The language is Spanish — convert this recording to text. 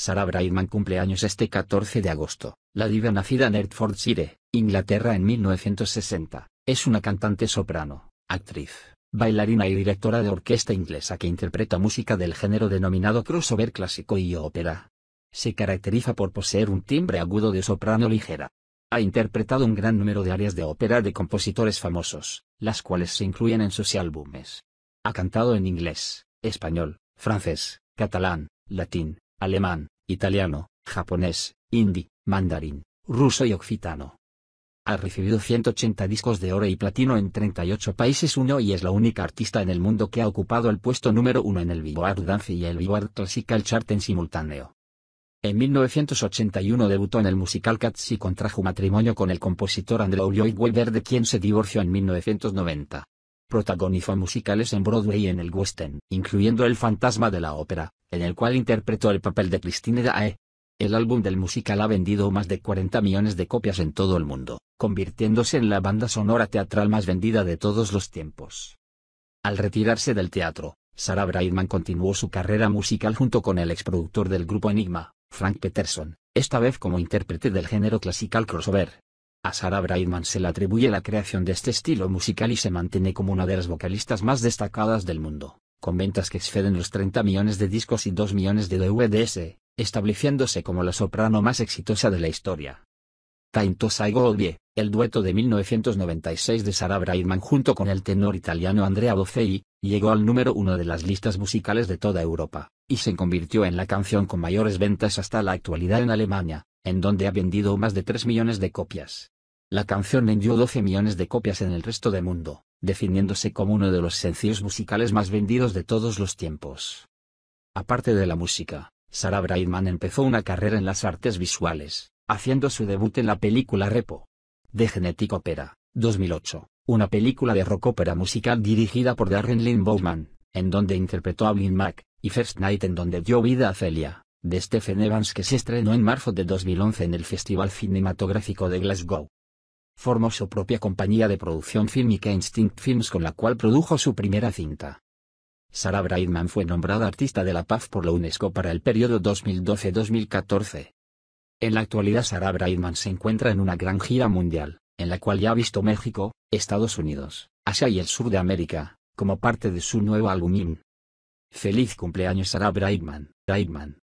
Sarah Brightman cumple años este 14 de agosto. La diva nacida en Hertfordshire, Inglaterra en 1960, es una cantante soprano, actriz, bailarina y directora de orquesta inglesa que interpreta música del género denominado crossover clásico y ópera. Se caracteriza por poseer un timbre agudo de soprano ligera. Ha interpretado un gran número de áreas de ópera de compositores famosos, las cuales se incluyen en sus álbumes. Ha cantado en inglés, español, francés, catalán, latín, alemán, italiano, japonés, hindi, mandarín, ruso y occitano. Ha recibido 180 discos de oro y platino en 38 países uno y es la única artista en el mundo que ha ocupado el puesto número uno en el Billboard Dance y el Billboard Classical Chart en simultáneo. En 1981 debutó en el musical Cats y contrajo matrimonio con el compositor Andrew Lloyd Webber de quien se divorció en 1990. Protagonizó musicales en Broadway y en el West End, incluyendo El fantasma de la ópera, en el cual interpretó el papel de Christine Dae. El álbum del musical ha vendido más de 40 millones de copias en todo el mundo, convirtiéndose en la banda sonora teatral más vendida de todos los tiempos. Al retirarse del teatro, Sarah Brightman continuó su carrera musical junto con el exproductor del grupo Enigma, Frank Peterson, esta vez como intérprete del género clásical crossover. A Sarah Brightman se le atribuye la creación de este estilo musical y se mantiene como una de las vocalistas más destacadas del mundo con ventas que exceden los 30 millones de discos y 2 millones de DVDs, estableciéndose como la soprano más exitosa de la historia. to Saigo Goldie, el dueto de 1996 de Sara Brightman junto con el tenor italiano Andrea Bocelli, llegó al número uno de las listas musicales de toda Europa, y se convirtió en la canción con mayores ventas hasta la actualidad en Alemania, en donde ha vendido más de 3 millones de copias. La canción vendió 12 millones de copias en el resto del mundo definiéndose como uno de los sencillos musicales más vendidos de todos los tiempos. Aparte de la música, Sarah Brightman empezó una carrera en las artes visuales, haciendo su debut en la película Repo. de Genetic Opera, 2008, una película de rock ópera musical dirigida por Darren Lynn Bowman, en donde interpretó a Blind Mac, y First Night en donde dio vida a Celia, de Stephen Evans que se estrenó en marzo de 2011 en el Festival Cinematográfico de Glasgow formó su propia compañía de producción fílmica Instinct Films con la cual produjo su primera cinta. Sarah Brightman fue nombrada Artista de la Paz por la UNESCO para el periodo 2012-2014. En la actualidad Sarah Brightman se encuentra en una gran gira mundial, en la cual ya ha visto México, Estados Unidos, Asia y el sur de América, como parte de su nuevo álbum. Feliz cumpleaños Sarah Brightman, Brightman.